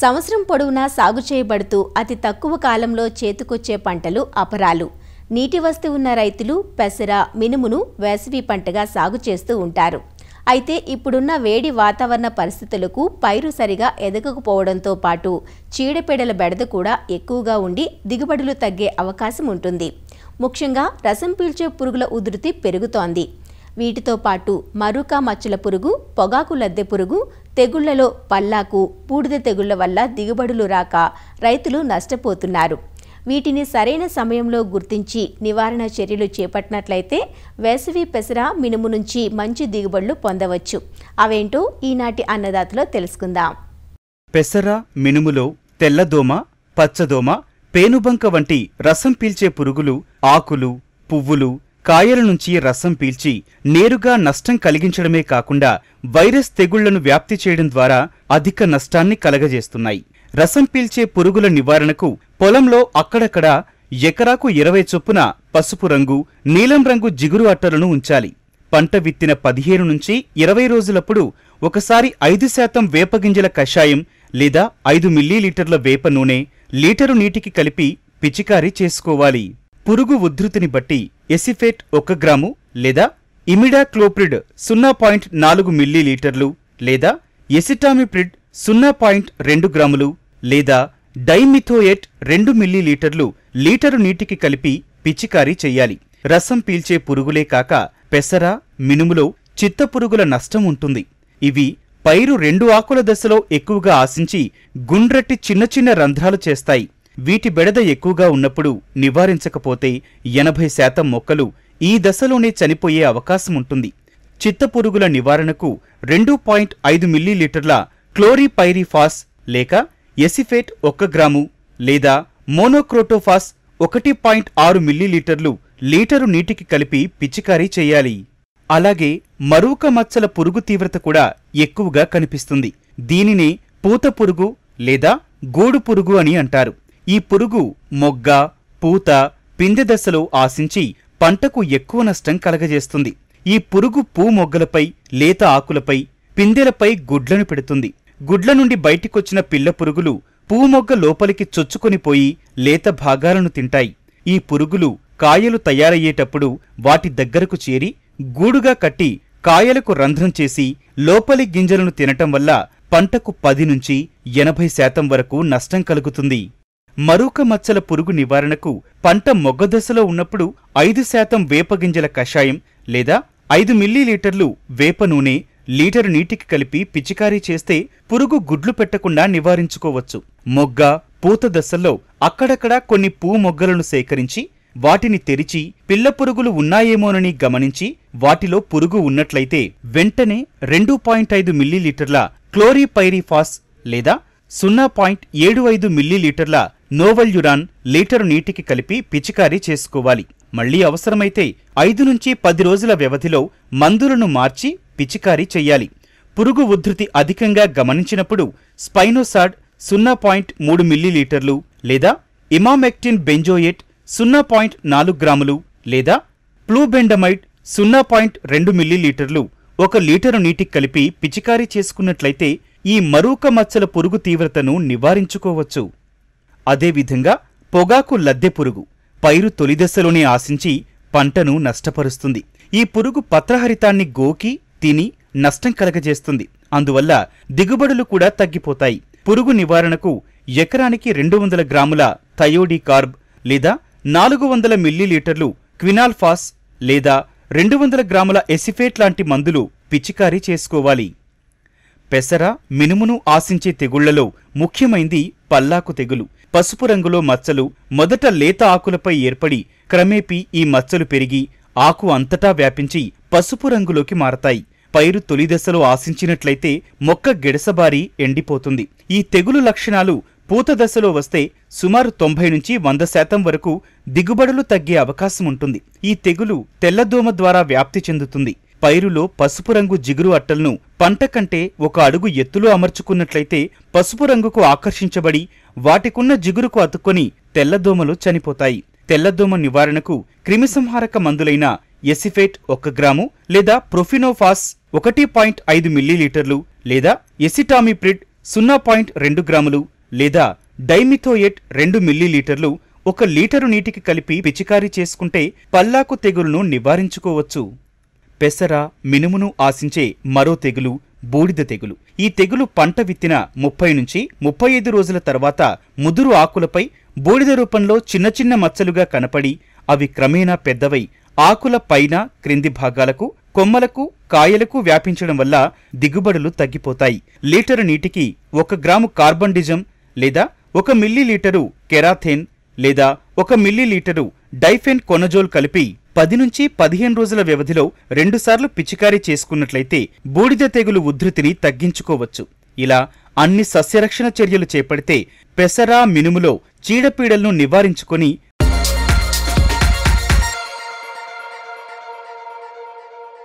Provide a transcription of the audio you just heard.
సంవత్సరం పొడవునా సాగు చేయబడుతూ అతి తక్కువ కాలంలో చేతికొచ్చే పంటలు అపరాలు నీటి వస్తు ఉన్న రైతులు పెసర మినుమును వేసవి పంటగా సాగు చేస్తూ ఉంటారు అయితే ఇప్పుడున్న వేడి వాతావరణ పరిస్థితులకు పైరు సరిగా ఎదగకపోవడంతో పాటు చీడపీడల బెడద కూడా ఎక్కువగా ఉండి దిగుబడులు తగ్గే అవకాశం ఉంటుంది ముఖ్యంగా రసం పీల్చే పురుగుల ఉధృతి పెరుగుతోంది వీటితో పాటు మరుక మచ్చల పురుగు పొగాకు లద్దె పురుగు తెగుళ్లలో పల్లాకు బూడిద తెగుళ్ల వల్ల దిగుబడులు రాక రైతులు నష్టపోతున్నారు వీటిని సరైన సమయంలో గుర్తించి నివారణ చర్యలు చేపట్టినట్లయితే వేసవి పెసర మినుము నుంచి మంచి దిగుబడులు పొందవచ్చు అవేంటో ఈనాటి అన్నదాతలో తెలుసుకుందాం పెసర మినుములో తెల్లదోమ పచ్చదోమ పేనుబంక వంటి రసం పీల్చే పురుగులు ఆకులు పువ్వులు కాయల నుంచి రసం పీల్చి నేరుగా నష్టం కలిగించడమే కాకుండా వైరస్ తెగుళ్లను వ్యాప్తి చేయడం ద్వారా అధిక నష్టాన్ని కలగజేస్తున్నాయి రసం పీల్చే పురుగుల నివారణకు పొలంలో అక్కడక్కడా ఎకరాకు ఇరవై చొప్పున పసుపు రంగు నీలం రంగు జిగురు అట్టలను ఉంచాలి పంట విత్తిన పదిహేను నుంచి ఇరవై రోజులప్పుడు ఒకసారి ఐదు శాతం వేపగింజల కషాయం లేదా ఐదు మిల్లీలీటర్ల వేప నూనె లీటరు నీటికి కలిపి పిచికారీ చేసుకోవాలి పురుగు ఉధృతిని బట్టి ఎసిఫేట్ ఒక గ్రాము లేదా ఇమిడాక్లోప్రిడ్ సున్నా పాయింట్ నాలుగు మిల్లీలీటర్లు లేదా ఎసిటామిప్రిడ్ సున్నా పాయింట్ రెండు గ్రాములు లేదా డైమిథోయేట్ రెండు మిల్లీలీటర్లు లీటరు నీటికి కలిపి పిచికారీ చెయ్యాలి రసం పీల్చే పురుగులే కాక పెసర మినుములో చిత్తపురుగుల నష్టం ఉంటుంది ఇవి పైరు రెండు ఆకుల దశలో ఎక్కువగా ఆశించి గుండ్రటి చిన్న చిన్న రంధ్రాలు చేస్తాయి వీటి బెడద ఎక్కువగా ఉన్నప్పుడు నివారించకపోతే ఎనభై శాతం మొక్కలు ఈ దశలోనే చనిపోయే అవకాశం ఉంటుంది చిత్తపురుగుల నివారణకు రెండు పాయింట్ ఐదు మిల్లీలీటర్ల క్లోరిపైరిఫాస్ లేక ఎసిఫేట్ ఒక్క గ్రాము లేదా మోనోక్రోటోఫాస్ ఒకటి పాయింట్ ఆరు మిల్లీలీటర్లు లీటరు నీటికి కలిపి పిచికారీ చేయాలి అలాగే మరూక మచ్చల పురుగు తీవ్రత కూడా ఎక్కువగా కనిపిస్తుంది దీనిని పూత పురుగు లేదా గూడు పురుగు అని అంటారు ఈ పురుగు మొగ్గ పూత పిందెదశలో దశలో ఆశించి పంటకు ఎక్కువ నష్టం కలగజేస్తుంది ఈ పురుగు పూ మొగ్గలపై లేత ఆకులపై పిందెలపై గుడ్లను పెడుతుంది గుడ్ల నుండి బయటికొచ్చిన పిల్ల పురుగులు పూమొగ్గ లోపలికి చొచ్చుకొనిపోయి లేత భాగాలను తింటాయి ఈ పురుగులు కాయలు తయారయ్యేటప్పుడు వాటి దగ్గరకు చేరి గూడుగా కట్టి కాయలకు రంధ్రం చేసి లోపలి గింజలను తినటం వల్ల పంటకు పది నుంచి ఎనభై శాతం వరకు నష్టం కలుగుతుంది మరొక మచ్చల పురుగు నివారణకు పంట మొగ్గదశలో ఉన్నప్పుడు ఐదు శాతం వేపగింజల కషాయం లేదా ఐదు మిల్లీలీటర్లు వేప నూనె లీటరు నీటికి కలిపి పిచికారీ చేస్తే పురుగు గుడ్లు పెట్టకుండా నివారించుకోవచ్చు మొగ్గ పూత దశల్లో అక్కడక్కడ కొన్ని పూ మొగ్గలను సేకరించి వాటిని తెరిచి పిల్ల పురుగులు ఉన్నాయేమోనని గమనించి వాటిలో పురుగు ఉన్నట్లయితే వెంటనే రెండు పాయింట్ ఐదు మిల్లీలీటర్ల క్లోరీపైరిఫాస్ లేదా సున్నా పాయింట్ ఏడు ఐదు మిల్లీలీటర్ల నోవల్యురాన్ లీటరు నీటికి కలిపి పిచికారీ చేసుకోవాలి మళ్లీ అవసరమైతే ఐదు నుంచి పది రోజుల వ్యవధిలో మందులను మార్చి పిచికారీ చెయ్యాలి పురుగు ఉధృతి అధికంగా గమనించినప్పుడు స్పైనోసాడ్ సున్నా పాయింట్ మూడు మిల్లీలీటర్లు లేదా ఇమామెక్టిన్ బెంజోయేట్ సున్నా పాయింట్ నాలుగు గ్రాములు లేదా ప్లూబెండమైడ్ సున్నా పాయింట్ రెండు మిల్లీలీటర్లు ఒక లీటరు నీటికి కలిపి పిచికారీ చేసుకున్నట్లయితే ఈ మరూక మచ్చల పురుగు తీవ్రతను నివారించుకోవచ్చు అదేవిధంగా పొగాకు లద్దె పురుగు పైరు తొలిదశలోనే ఆశించి పంటను నష్టపరుస్తుంది ఈ పురుగు పత్రహరితాన్ని గోకి తిని నష్టం కలగజేస్తుంది అందువల్ల దిగుబడులు కూడా తగ్గిపోతాయి పురుగు నివారణకు ఎకరానికి రెండు వందల గ్రాముల థయోడి కార్బ్ లేదా నాలుగు వందల మిల్లీలీటర్లు క్వినాల్ఫాస్ లేదా రెండు వందల గ్రాముల ఎసిఫేట్ లాంటి మందులు పిచికారీ చేసుకోవాలి పెసర మినుమును ఆశించే తెగుళ్లలో ముఖ్యమైంది పల్లాకు తెగులు పసుపు రంగులో మచ్చలు మొదట లేత ఆకులపై ఏర్పడి క్రమేపీ ఈ మచ్చలు పెరిగి ఆకు అంతటా వ్యాపించి పసుపు రంగులోకి మారతాయి పైరు తొలి దశలో ఆశించినట్లయితే మొక్క గిడసబారి ఎండిపోతుంది ఈ తెగులు లక్షణాలు పూత దశలో వస్తే సుమారు తొంభై నుంచి వంద శాతం వరకు దిగుబడులు తగ్గే అవకాశం ఉంటుంది ఈ తెగులు తెల్లదోమ ద్వారా వ్యాప్తి చెందుతుంది పైరులో పసుపు రంగు జిగురు అట్టలను పంట కంటే ఒక అడుగు ఎత్తులో అమర్చుకున్నట్లయితే పసుపు రంగుకు ఆకర్షించబడి వాటికున్న జిగురుకు అతుక్కొని తెల్లదోమలు చనిపోతాయి తెల్లదోమ నివారణకు క్రిమిసంహారక మందులైన ఎసిఫేట్ ఒక గ్రాము లేదా ప్రొఫినోఫాస్ ఒకటి పాయింట్ ఐదు మిల్లీలీటర్లు లేదా ఎసిటామిప్రిడ్ సున్నా పాయింట్ రెండు గ్రాములు లేదా డైమిథోయేట్ రెండు మిల్లీలీటర్లు ఒక లీటరు నీటికి కలిపి పిచికారీ చేసుకుంటే పల్లాకు తెగులును నివారించుకోవచ్చు పెసర మినుమును ఆశించే మరో తెగులు బూడిద తెగులు ఈ తెగులు పంట విత్తిన ముప్పై నుంచి ముప్పై ఐదు రోజుల తర్వాత ముదురు ఆకులపై బూడిద రూపంలో చిన్న చిన్న మచ్చలుగా కనపడి అవి క్రమేణా పెద్దవై ఆకుల పైన క్రింది భాగాలకు కొమ్మలకు కాయలకు వ్యాపించడం వల్ల దిగుబడులు తగ్గిపోతాయి లీటరు నీటికి ఒక గ్రాము కార్బన్ డిజం లేదా ఒక మిల్లీ లీటరు కెరాథేన్ లేదా ఒక మిల్లీ లీటరు డైఫెన్ కొనజోల్ కలిపి పది నుంచి పదిహేను రోజుల వ్యవధిలో రెండుసార్లు పిచికారీ చేసుకున్నట్లయితే బూడిద తెగులు ఉధృతిని తగ్గించుకోవచ్చు ఇలా అన్ని సస్యరక్షణ చర్యలు చేపడితే పెసరా మినుములో చీడపీడలను నివారించుకుని